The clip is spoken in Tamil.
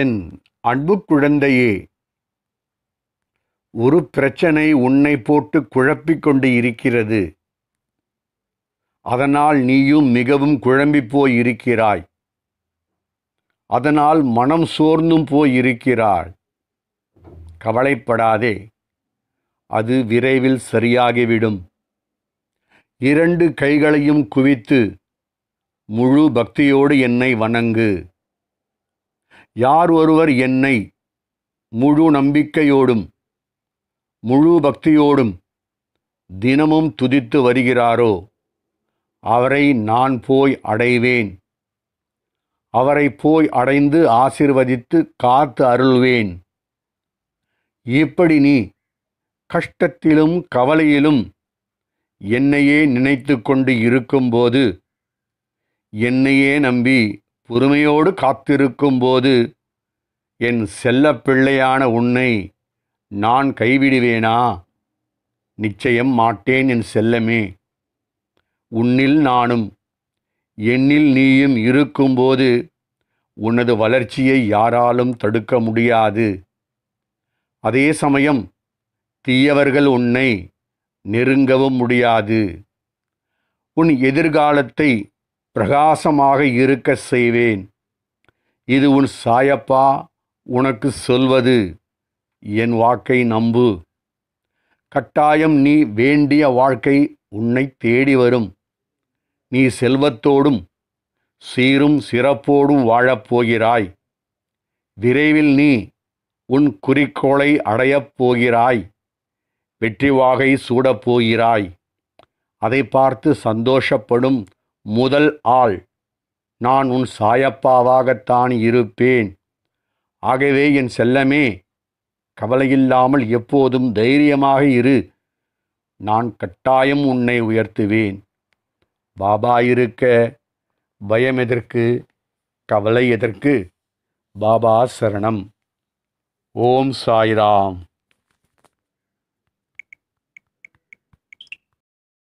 என் அன்பு குழந்தையே ஒரு பிரச்சனை உன்னை போட்டு குழப்பிக் கொண்டு இருக்கிறது அதனால் நீயும் மிகவும் குழம்பி போய் இருக்கிறாய் அதனால் மனம் சோர்ந்தும் போய் கவலைப்படாதே அது விரைவில் சரியாகிவிடும் இரண்டு கைகளையும் குவித்து முழு பக்தியோடு என்னை வணங்கு யார் ஒருவர் என்னை முழு நம்பிக்கையோடும் முழு பக்தியோடும் தினமும் துதித்து வருகிறாரோ அவரை நான் போய் அடைவேன் அவரை போய் அடைந்து ஆசிர்வதித்து காத்து அருள்வேன் இப்படி நீ கஷ்டத்திலும் கவலையிலும் என்னையே நினைத்து கொண்டு இருக்கும்போது என்னையே நம்பி பொறுமையோடு காத்திருக்கும் போது என் செல்ல பிள்ளையான உன்னை நான் கைவிடுவேனா நிச்சயம் மாட்டேன் என் செல்லமே உன்னில் நானும் என்னில் நீயும் இருக்கும்போது உனது வளர்ச்சியை யாராலும் தடுக்க முடியாது அதே சமயம் தீயவர்கள் உன்னை நெருங்கவும் முடியாது உன் எதிர்காலத்தை பிரகாசமாக இருக்க செய்வேன் இது உன் சாயப்பா உனக்கு சொல்வது என் வாக்கை நம்பு கட்டாயம் நீ வேண்டிய வாழ்க்கை உன்னை தேடி வரும் நீ செல்வத்தோடும் சீரும் சிறப்போடும் வாழப்போகிறாய் விரைவில் நீ உன் குறிக்கோளை அடையப் போகிறாய் வெற்றி வாகை சூடப் போகிறாய் அதை பார்த்து சந்தோஷப்படும் முதல் ஆள் நான் உன் சாயப்பாவாகத்தான் இருப்பேன் ஆகவே என் செல்லமே கவலையில்லாமல் எப்போதும் தைரியமாக இரு நான் கட்டாயம் உன்னை உயர்த்துவேன் பாபா இருக்க பயம் எதற்கு கவலை எதற்கு பாபா சரணம் ஓம் சாய்ராம்